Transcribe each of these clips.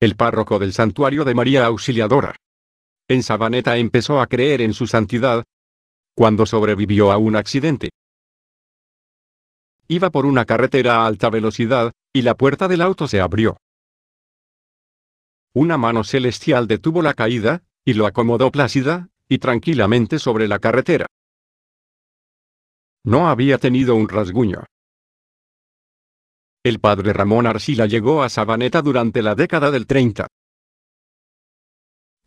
el párroco del santuario de María Auxiliadora. En Sabaneta empezó a creer en su santidad, cuando sobrevivió a un accidente. Iba por una carretera a alta velocidad, y la puerta del auto se abrió. Una mano celestial detuvo la caída, y lo acomodó plácida, y tranquilamente sobre la carretera. No había tenido un rasguño. El padre Ramón Arcila llegó a Sabaneta durante la década del 30.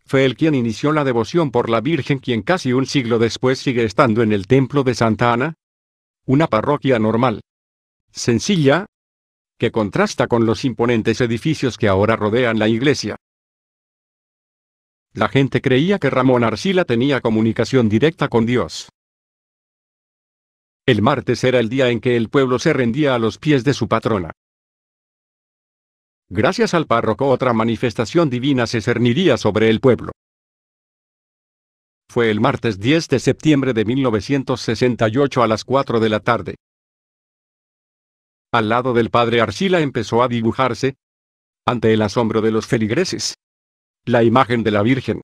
Fue el quien inició la devoción por la Virgen quien casi un siglo después sigue estando en el templo de Santa Ana. Una parroquia normal. Sencilla. Que contrasta con los imponentes edificios que ahora rodean la iglesia. La gente creía que Ramón Arcila tenía comunicación directa con Dios. El martes era el día en que el pueblo se rendía a los pies de su patrona. Gracias al párroco otra manifestación divina se cerniría sobre el pueblo. Fue el martes 10 de septiembre de 1968 a las 4 de la tarde. Al lado del padre Arcila empezó a dibujarse, ante el asombro de los feligreses, la imagen de la Virgen.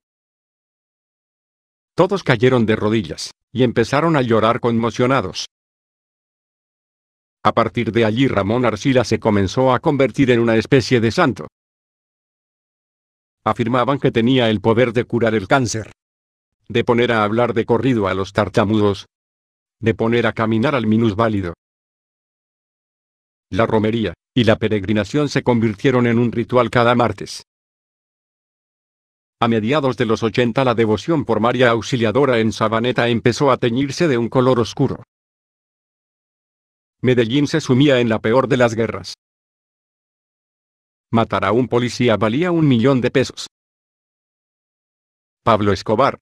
Todos cayeron de rodillas, y empezaron a llorar conmocionados. A partir de allí Ramón Arcila se comenzó a convertir en una especie de santo. Afirmaban que tenía el poder de curar el cáncer, de poner a hablar de corrido a los tartamudos, de poner a caminar al minusválido. La romería y la peregrinación se convirtieron en un ritual cada martes. A mediados de los 80 la devoción por María Auxiliadora en Sabaneta empezó a teñirse de un color oscuro. Medellín se sumía en la peor de las guerras. Matar a un policía valía un millón de pesos. Pablo Escobar,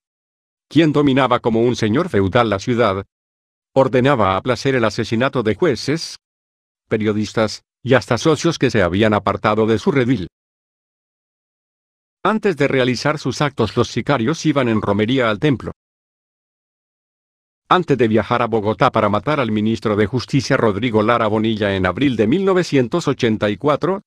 quien dominaba como un señor feudal la ciudad, ordenaba a placer el asesinato de jueces, periodistas, y hasta socios que se habían apartado de su redil. Antes de realizar sus actos los sicarios iban en romería al templo. Antes de viajar a Bogotá para matar al ministro de Justicia Rodrigo Lara Bonilla en abril de 1984,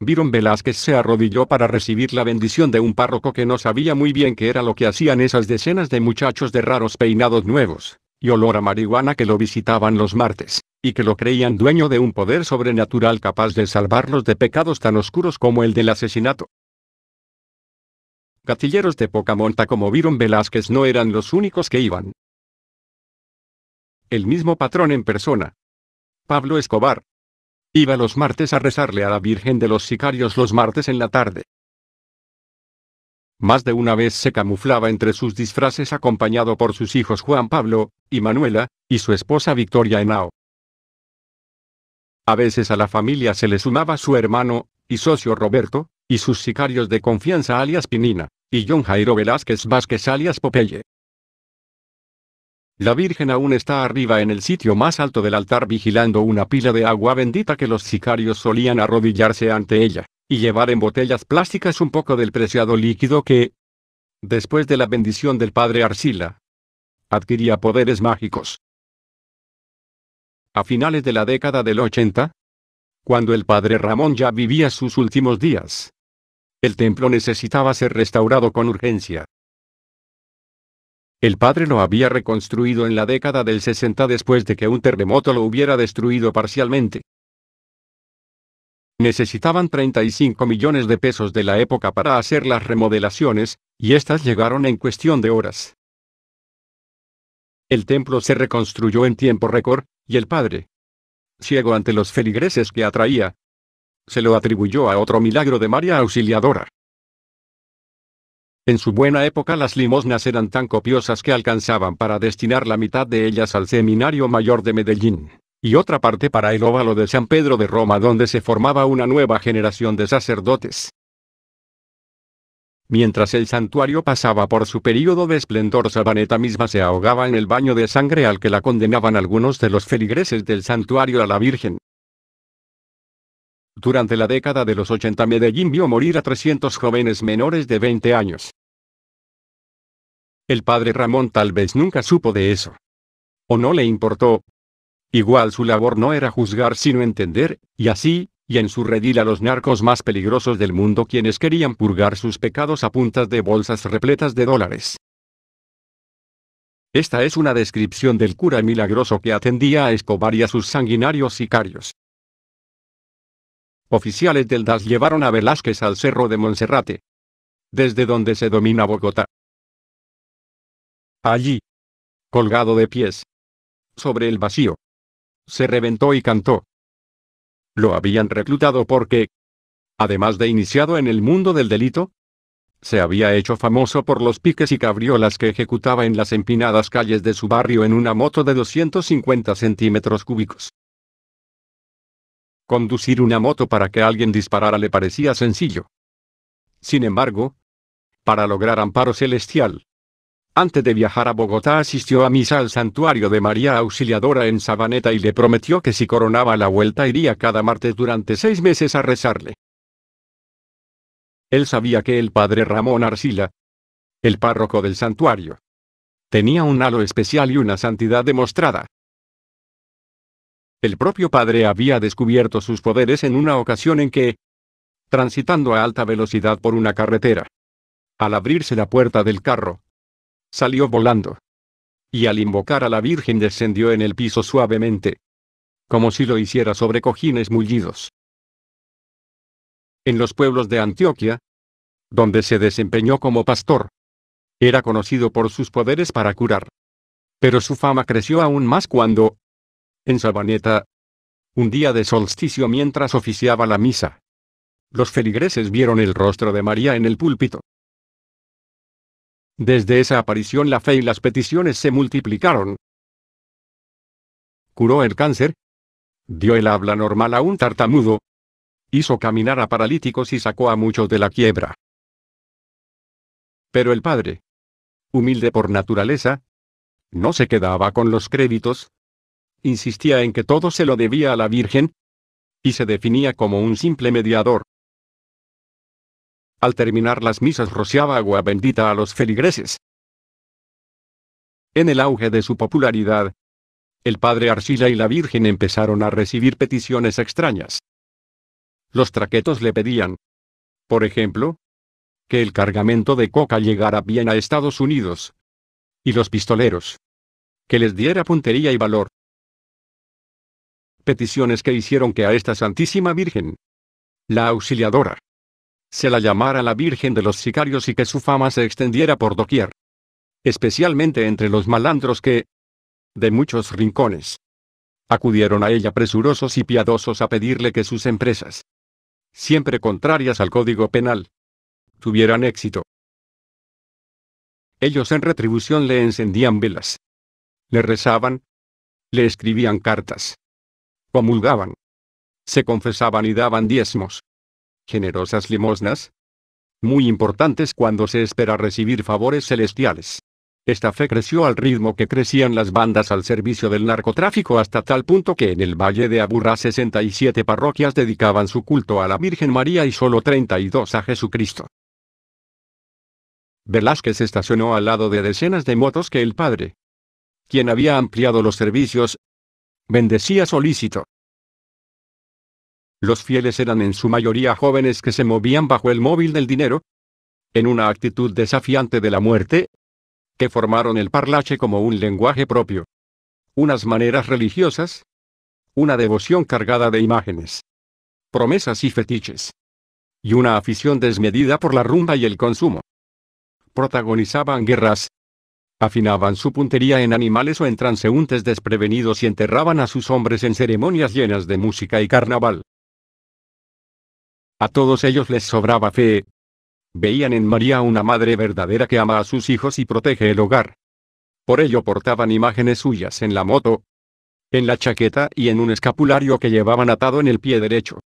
Viron Velázquez se arrodilló para recibir la bendición de un párroco que no sabía muy bien qué era lo que hacían esas decenas de muchachos de raros peinados nuevos, y olor a marihuana que lo visitaban los martes, y que lo creían dueño de un poder sobrenatural capaz de salvarlos de pecados tan oscuros como el del asesinato. Gatilleros de poca monta como vieron Velázquez no eran los únicos que iban. El mismo patrón en persona. Pablo Escobar. Iba los martes a rezarle a la Virgen de los Sicarios los martes en la tarde. Más de una vez se camuflaba entre sus disfraces acompañado por sus hijos Juan Pablo, y Manuela, y su esposa Victoria Henao. A veces a la familia se le sumaba su hermano, y socio Roberto, y sus sicarios de confianza alias Pinina y John Jairo Velázquez Vázquez alias Popeye. La Virgen aún está arriba en el sitio más alto del altar vigilando una pila de agua bendita que los sicarios solían arrodillarse ante ella, y llevar en botellas plásticas un poco del preciado líquido que, después de la bendición del padre Arcila, adquiría poderes mágicos. A finales de la década del 80, cuando el padre Ramón ya vivía sus últimos días, el templo necesitaba ser restaurado con urgencia. El padre lo había reconstruido en la década del 60 después de que un terremoto lo hubiera destruido parcialmente. Necesitaban 35 millones de pesos de la época para hacer las remodelaciones, y éstas llegaron en cuestión de horas. El templo se reconstruyó en tiempo récord, y el padre, ciego ante los feligreses que atraía, se lo atribuyó a otro milagro de María Auxiliadora. En su buena época las limosnas eran tan copiosas que alcanzaban para destinar la mitad de ellas al Seminario Mayor de Medellín, y otra parte para el óvalo de San Pedro de Roma donde se formaba una nueva generación de sacerdotes. Mientras el santuario pasaba por su período de esplendor, Sabaneta misma se ahogaba en el baño de sangre al que la condenaban algunos de los feligreses del santuario a la Virgen. Durante la década de los 80 Medellín vio morir a 300 jóvenes menores de 20 años. El padre Ramón tal vez nunca supo de eso. O no le importó. Igual su labor no era juzgar sino entender, y así, y en su redil a los narcos más peligrosos del mundo quienes querían purgar sus pecados a puntas de bolsas repletas de dólares. Esta es una descripción del cura milagroso que atendía a Escobar y a sus sanguinarios sicarios oficiales del DAS llevaron a Velázquez al cerro de Monserrate, desde donde se domina Bogotá. Allí, colgado de pies, sobre el vacío, se reventó y cantó. Lo habían reclutado porque, además de iniciado en el mundo del delito, se había hecho famoso por los piques y cabriolas que ejecutaba en las empinadas calles de su barrio en una moto de 250 centímetros cúbicos. Conducir una moto para que alguien disparara le parecía sencillo. Sin embargo, para lograr amparo celestial, antes de viajar a Bogotá asistió a misa al santuario de María Auxiliadora en Sabaneta y le prometió que si coronaba la vuelta iría cada martes durante seis meses a rezarle. Él sabía que el padre Ramón Arcila, el párroco del santuario, tenía un halo especial y una santidad demostrada. El propio padre había descubierto sus poderes en una ocasión en que, transitando a alta velocidad por una carretera, al abrirse la puerta del carro, salió volando. Y al invocar a la Virgen descendió en el piso suavemente, como si lo hiciera sobre cojines mullidos. En los pueblos de Antioquia, donde se desempeñó como pastor, era conocido por sus poderes para curar. Pero su fama creció aún más cuando, en Sabaneta. Un día de solsticio mientras oficiaba la misa. Los feligreses vieron el rostro de María en el púlpito. Desde esa aparición la fe y las peticiones se multiplicaron. Curó el cáncer. Dio el habla normal a un tartamudo. Hizo caminar a paralíticos y sacó a muchos de la quiebra. Pero el padre, humilde por naturaleza, no se quedaba con los créditos, insistía en que todo se lo debía a la Virgen, y se definía como un simple mediador. Al terminar las misas rociaba agua bendita a los feligreses. En el auge de su popularidad, el padre Arcila y la Virgen empezaron a recibir peticiones extrañas. Los traquetos le pedían, por ejemplo, que el cargamento de coca llegara bien a Estados Unidos. Y los pistoleros. Que les diera puntería y valor peticiones que hicieron que a esta Santísima Virgen, la auxiliadora, se la llamara la Virgen de los Sicarios y que su fama se extendiera por doquier, especialmente entre los malandros que, de muchos rincones, acudieron a ella presurosos y piadosos a pedirle que sus empresas, siempre contrarias al Código Penal, tuvieran éxito. Ellos en retribución le encendían velas, le rezaban, le escribían cartas, comulgaban, se confesaban y daban diezmos. Generosas limosnas, muy importantes cuando se espera recibir favores celestiales. Esta fe creció al ritmo que crecían las bandas al servicio del narcotráfico hasta tal punto que en el Valle de Aburra 67 parroquias dedicaban su culto a la Virgen María y solo 32 a Jesucristo. Velázquez estacionó al lado de decenas de motos que el padre, quien había ampliado los servicios, bendecía solícito. Los fieles eran en su mayoría jóvenes que se movían bajo el móvil del dinero, en una actitud desafiante de la muerte, que formaron el parlache como un lenguaje propio, unas maneras religiosas, una devoción cargada de imágenes, promesas y fetiches, y una afición desmedida por la rumba y el consumo. Protagonizaban guerras, afinaban su puntería en animales o en transeúntes desprevenidos y enterraban a sus hombres en ceremonias llenas de música y carnaval. A todos ellos les sobraba fe. Veían en María una madre verdadera que ama a sus hijos y protege el hogar. Por ello portaban imágenes suyas en la moto, en la chaqueta y en un escapulario que llevaban atado en el pie derecho.